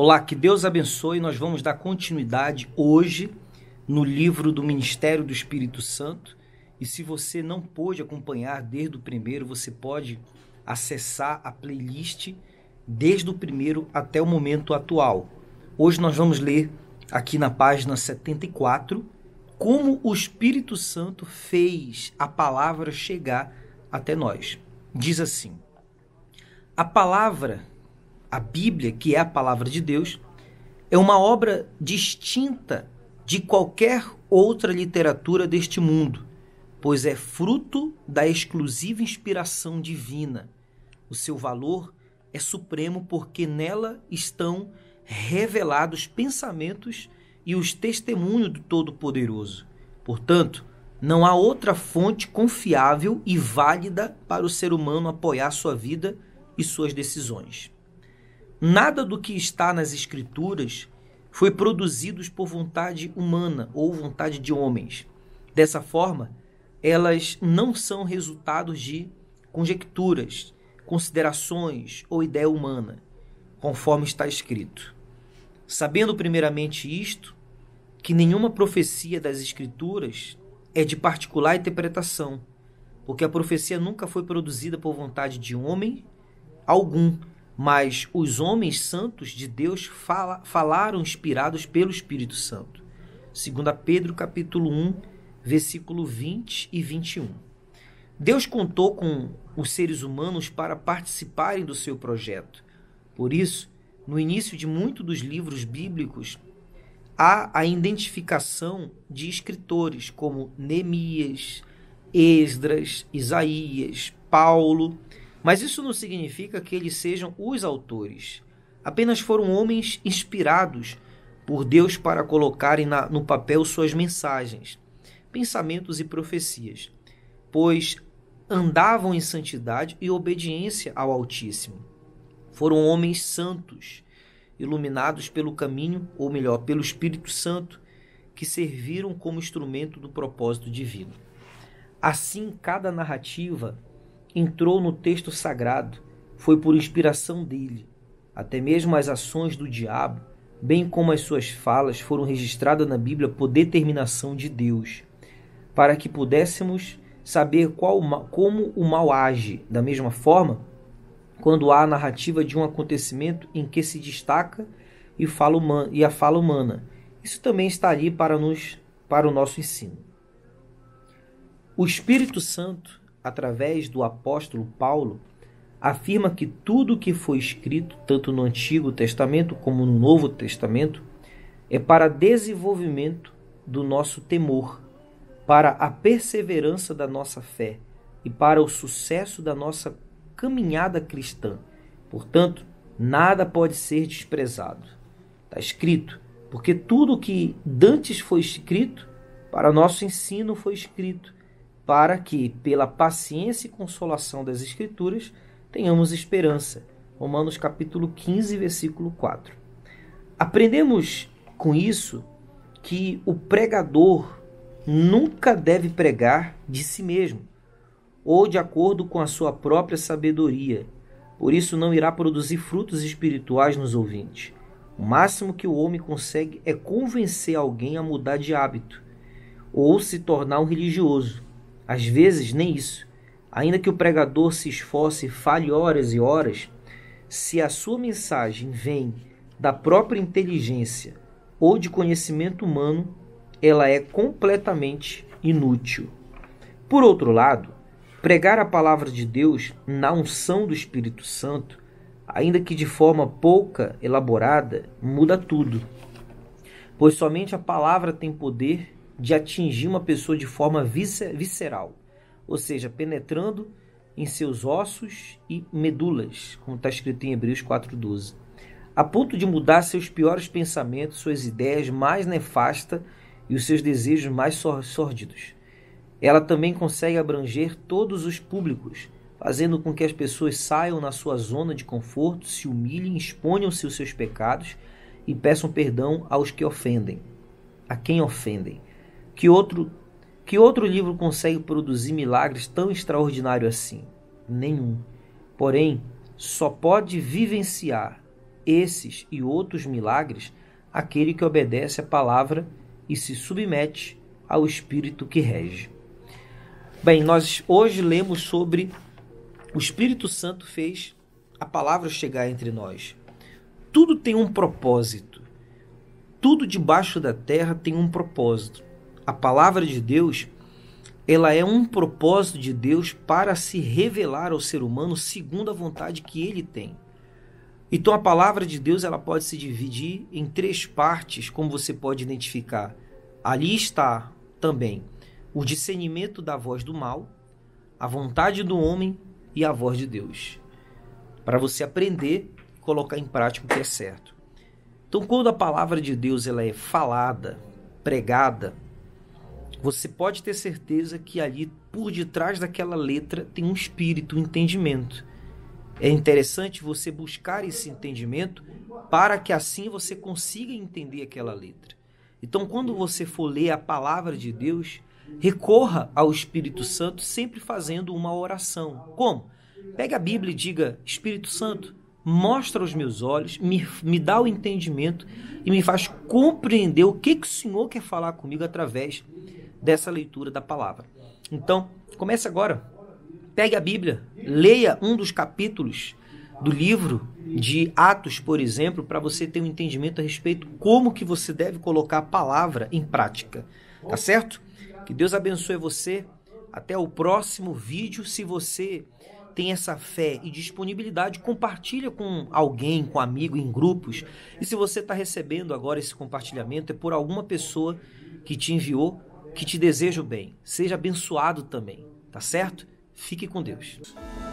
Olá, que Deus abençoe. Nós vamos dar continuidade hoje no livro do Ministério do Espírito Santo. E se você não pôde acompanhar desde o primeiro, você pode acessar a playlist desde o primeiro até o momento atual. Hoje nós vamos ler aqui na página 74 como o Espírito Santo fez a palavra chegar até nós. Diz assim: A palavra a Bíblia, que é a palavra de Deus, é uma obra distinta de qualquer outra literatura deste mundo, pois é fruto da exclusiva inspiração divina. O seu valor é supremo porque nela estão revelados pensamentos e os testemunhos do Todo-Poderoso. Portanto, não há outra fonte confiável e válida para o ser humano apoiar sua vida e suas decisões. Nada do que está nas Escrituras foi produzido por vontade humana ou vontade de homens. Dessa forma, elas não são resultados de conjecturas, considerações ou ideia humana, conforme está escrito. Sabendo primeiramente isto, que nenhuma profecia das Escrituras é de particular interpretação, porque a profecia nunca foi produzida por vontade de homem algum, mas os homens santos de Deus fala, falaram inspirados pelo Espírito Santo. 2 Pedro capítulo 1, versículo 20 e 21. Deus contou com os seres humanos para participarem do seu projeto. Por isso, no início de muitos dos livros bíblicos, há a identificação de escritores como Neemias, Esdras, Isaías, Paulo, mas isso não significa que eles sejam os autores. Apenas foram homens inspirados por Deus para colocarem na, no papel suas mensagens, pensamentos e profecias, pois andavam em santidade e obediência ao Altíssimo. Foram homens santos, iluminados pelo caminho, ou melhor, pelo Espírito Santo, que serviram como instrumento do propósito divino. Assim, cada narrativa entrou no texto sagrado foi por inspiração dele. Até mesmo as ações do diabo, bem como as suas falas, foram registradas na Bíblia por determinação de Deus, para que pudéssemos saber qual, como o mal age. Da mesma forma, quando há a narrativa de um acontecimento em que se destaca e, fala e a fala humana, isso também está ali para, nos, para o nosso ensino. O Espírito Santo através do apóstolo Paulo, afirma que tudo o que foi escrito, tanto no Antigo Testamento como no Novo Testamento, é para desenvolvimento do nosso temor, para a perseverança da nossa fé e para o sucesso da nossa caminhada cristã. Portanto, nada pode ser desprezado. Está escrito, porque tudo o que dantes foi escrito, para nosso ensino foi escrito, para que, pela paciência e consolação das Escrituras, tenhamos esperança. Romanos capítulo 15, versículo 4. Aprendemos com isso que o pregador nunca deve pregar de si mesmo ou de acordo com a sua própria sabedoria. Por isso não irá produzir frutos espirituais nos ouvintes. O máximo que o homem consegue é convencer alguém a mudar de hábito ou se tornar um religioso às vezes, nem isso. Ainda que o pregador se esforce e fale horas e horas, se a sua mensagem vem da própria inteligência ou de conhecimento humano, ela é completamente inútil. Por outro lado, pregar a palavra de Deus na unção do Espírito Santo, ainda que de forma pouca elaborada, muda tudo. Pois somente a palavra tem poder de atingir uma pessoa de forma visceral, ou seja, penetrando em seus ossos e medulas, como está escrito em Hebreus 4,12, a ponto de mudar seus piores pensamentos, suas ideias mais nefastas e os seus desejos mais sórdidos. Ela também consegue abranger todos os públicos, fazendo com que as pessoas saiam na sua zona de conforto, se humilhem, exponham-se os seus pecados e peçam perdão aos que ofendem, a quem ofendem. Que outro, que outro livro consegue produzir milagres tão extraordinários assim? Nenhum. Porém, só pode vivenciar esses e outros milagres aquele que obedece à palavra e se submete ao espírito que rege. Bem, nós hoje lemos sobre o Espírito Santo fez a palavra chegar entre nós. Tudo tem um propósito. Tudo debaixo da terra tem um propósito a palavra de Deus, ela é um propósito de Deus para se revelar ao ser humano segundo a vontade que ele tem. Então a palavra de Deus ela pode se dividir em três partes, como você pode identificar. Ali está também o discernimento da voz do mal, a vontade do homem e a voz de Deus. Para você aprender e colocar em prática o que é certo. Então quando a palavra de Deus ela é falada, pregada, você pode ter certeza que ali por detrás daquela letra tem um espírito, um entendimento. É interessante você buscar esse entendimento para que assim você consiga entender aquela letra. Então, quando você for ler a palavra de Deus, recorra ao Espírito Santo sempre fazendo uma oração. Como? Pega a Bíblia e diga: Espírito Santo, mostra aos meus olhos, me, me dá o entendimento e me faz compreender o que, que o Senhor quer falar comigo através dessa leitura da palavra. Então, comece agora. Pegue a Bíblia, leia um dos capítulos do livro de Atos, por exemplo, para você ter um entendimento a respeito como que você deve colocar a palavra em prática. Tá certo? Que Deus abençoe você. Até o próximo vídeo. Se você tem essa fé e disponibilidade, compartilha com alguém, com amigo, em grupos. E se você está recebendo agora esse compartilhamento, é por alguma pessoa que te enviou, que te deseja o bem. Seja abençoado também, tá certo? Fique com Deus.